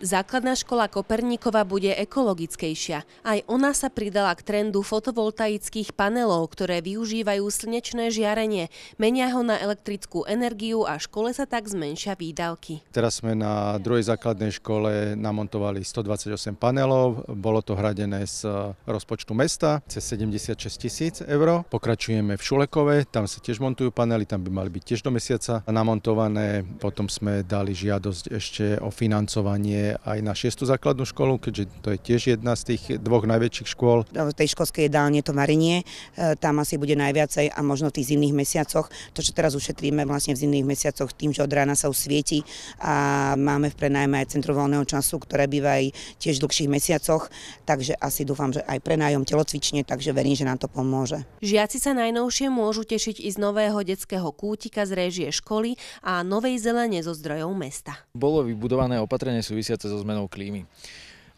Základná škola Koperníkova bude ekologickejšia. Aj ona sa pridala k trendu fotovoltaických panelov, ktoré využívajú slnečné žiarenie. Menia ho na elektrickú energiu a škole sa tak zmenšia výdavky. Teraz sme na druhej základnej škole namontovali 128 panelov. Bolo to hradené z e, rozpočtu mesta cez 76 tisíc eur. Pokračujeme v Šulekove, tam sa tiež montujú panely, tam by mali byť tiež do mesiaca namontované. Potom sme dali žiadosť ešte o financovanie aj na 6. základnú školu, keďže to je tiež jedna z tých dvoch najväčších škôl. V tej školskej jedálne to varenie, e, tam asi bude najviacej a možno v tých zimných mesiacoch. To, čo teraz ušetríme vlastne v zimných mesiacoch tým, že od rána sa usvieti a máme v prenajme aj centrum voľného času, ktoré býva aj tiež v dlhších mesiacoch, takže asi dúfam, že aj prenájom telocvične, takže verím, že nám to pomôže. Žiaci sa najnovšie môžu tešiť i z nového detského kútika z réžie školy a novej zelene zo zdrojov mesta. Bolo vybudované opatrenie súvisia súvisiace so zmenou klímy.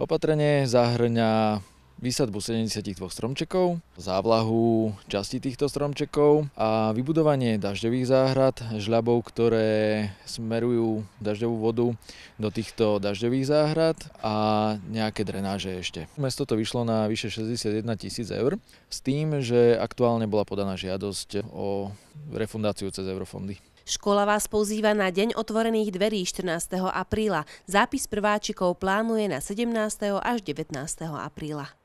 Opatrenie zahrňa výsadbu 72 stromčekov, závlahu časti týchto stromčekov a vybudovanie dažďových záhrad, žľabov, ktoré smerujú dažďovú vodu do týchto dažďových záhrad a nejaké drenáže ešte. Mesto to vyšlo na vyše 61 tisíc eur s tým, že aktuálne bola podaná žiadosť o refundáciu cez eurofondy. Škola vás pozýva na Deň otvorených dverí 14. apríla. Zápis prváčikov plánuje na 17. až 19. apríla.